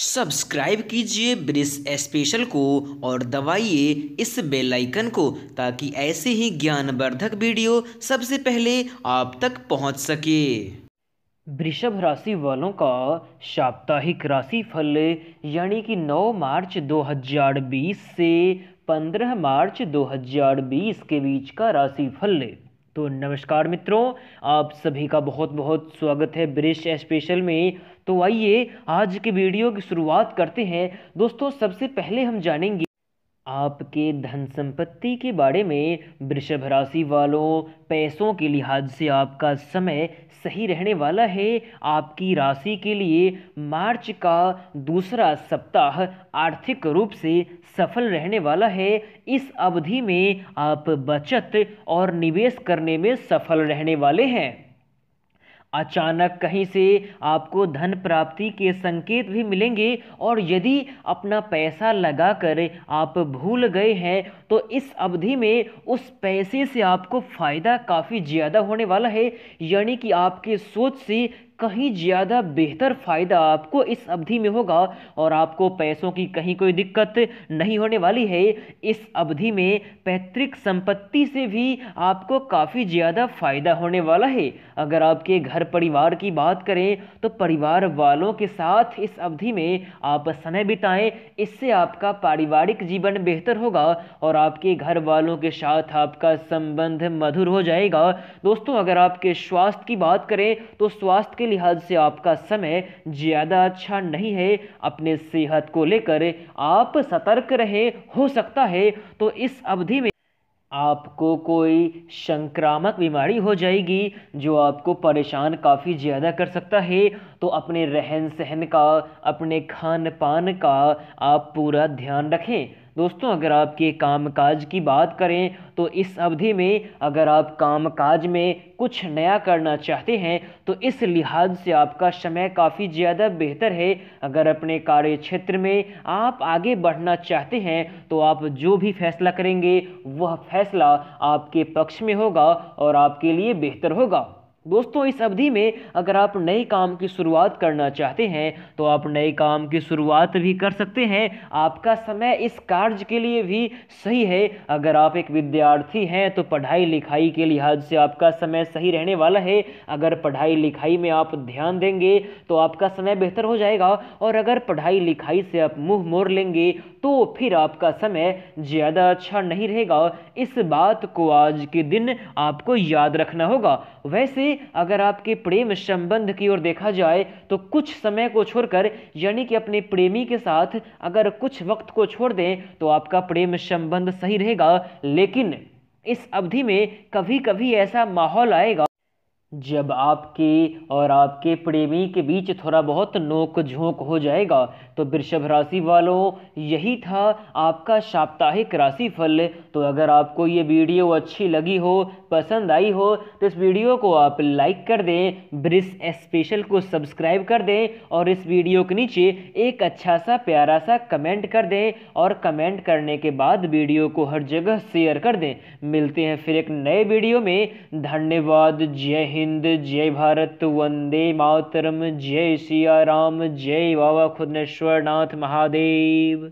subscribe कीजिए brisk special को और दबाइए इस बेल आइकन को ताकि ऐसे ही ज्ञानवर्धक वीडियो सबसे पहले आप तक पहुंच सके वृषभ राशि वालों का साप्ताहिक राशि फल यानी कि 9 मार्च 2020 से 15 मार्च 2020 के बीच का राशि फल तो नमस्कार मित्रों आप सभी का बहुत बहुत स्वागत है ब्रिश स्पेशल में तो आइए आज के वीडियो की शुरुआत करते हैं दोस्तों सबसे पहले हम जानेंगे आपके धन संपत्ति के बारे में वृषभ राशि वालों पैसों के लिहाज से आपका समय सही रहने वाला है आपकी राशि के लिए मार्च का दूसरा सप्ताह आर्थिक रूप से सफल रहने वाला है इस अवधि में आप बचत और निवेश करने में सफल रहने वाले हैं अचानक कहीं से आपको धन प्राप्ति के संकेत भी मिलेंगे और यदि अपना पैसा लगाकर आप भूल गए हैं तो इस अवधि में उस पैसे से आपको फ़ायदा काफ़ी ज़्यादा होने वाला है यानी कि आपके सोच से कहीं ज़्यादा बेहतर फ़ायदा आपको इस अवधि में होगा और आपको पैसों की कहीं कोई दिक्कत नहीं होने वाली है इस अवधि में पैतृक संपत्ति से भी आपको काफ़ी ज़्यादा फ़ायदा होने वाला है अगर आपके घर परिवार की बात करें तो परिवार वालों के साथ इस अवधि में आप समय बिताएं इससे आपका पारिवारिक जीवन बेहतर होगा और आपके घर वालों के साथ आपका संबंध मधुर हो जाएगा दोस्तों अगर आपके स्वास्थ्य की बात करें तो स्वास्थ्य के लिहाज से आपका समय ज़्यादा अच्छा नहीं है अपने सेहत को लेकर आप सतर्क रहे हो सकता है तो इस अवधि में आपको कोई संक्रामक बीमारी हो जाएगी जो आपको परेशान काफ़ी ज़्यादा कर सकता है तो अपने रहन सहन का अपने खान पान का आप पूरा ध्यान रखें दोस्तों अगर आपके कामकाज की बात करें तो इस अवधि में अगर आप कामकाज में कुछ नया करना चाहते हैं तो इस लिहाज से आपका समय काफ़ी ज़्यादा बेहतर है अगर अपने कार्य क्षेत्र में आप आगे बढ़ना चाहते हैं तो आप जो भी फैसला करेंगे वह फैसला आपके पक्ष में होगा और आपके लिए बेहतर होगा दोस्तों इस अवधि में अगर आप नए काम की शुरुआत करना चाहते हैं तो आप नए काम की शुरुआत भी कर सकते हैं आपका समय इस कार्य के लिए भी सही है अगर आप एक विद्यार्थी हैं तो पढ़ाई लिखाई के लिहाज से आपका समय सही रहने वाला है अगर पढ़ाई लिखाई में आप ध्यान देंगे तो आपका समय बेहतर हो जाएगा और अगर पढ़ाई लिखाई से आप मुँह मोड़ लेंगे तो फिर आपका समय ज़्यादा अच्छा नहीं रहेगा इस बात को आज के दिन आपको याद रखना होगा वैसे वहीं अगर आपके प्रेम संबंध की ओर देखा जाए तो कुछ समय को छोड़कर यानी कि अपने प्रेमी के साथ अगर कुछ वक्त को छोड़ दें तो आपका प्रेम संबंध सही रहेगा लेकिन इस अवधि में कभी कभी ऐसा माहौल आएगा जब आपके और आपके प्रेमी के बीच थोड़ा बहुत नोक झोंक हो जाएगा तो वृषभ राशि वालों यही था आपका साप्ताहिक राशि फल तो अगर आपको ये वीडियो अच्छी लगी हो पसंद आई हो तो इस वीडियो को आप लाइक कर दें ब्रिस स्पेशल को सब्सक्राइब कर दें और इस वीडियो के नीचे एक अच्छा सा प्यारा सा कमेंट कर दें और कमेंट करने के बाद वीडियो को हर जगह शेयर कर दें मिलते हैं फिर एक नए वीडियो में धन्यवाद जय हिंद हिंद जय भारत वंदे मातरम जय सिया राम जय बाबा खुदनेश्वर नाथ महादेव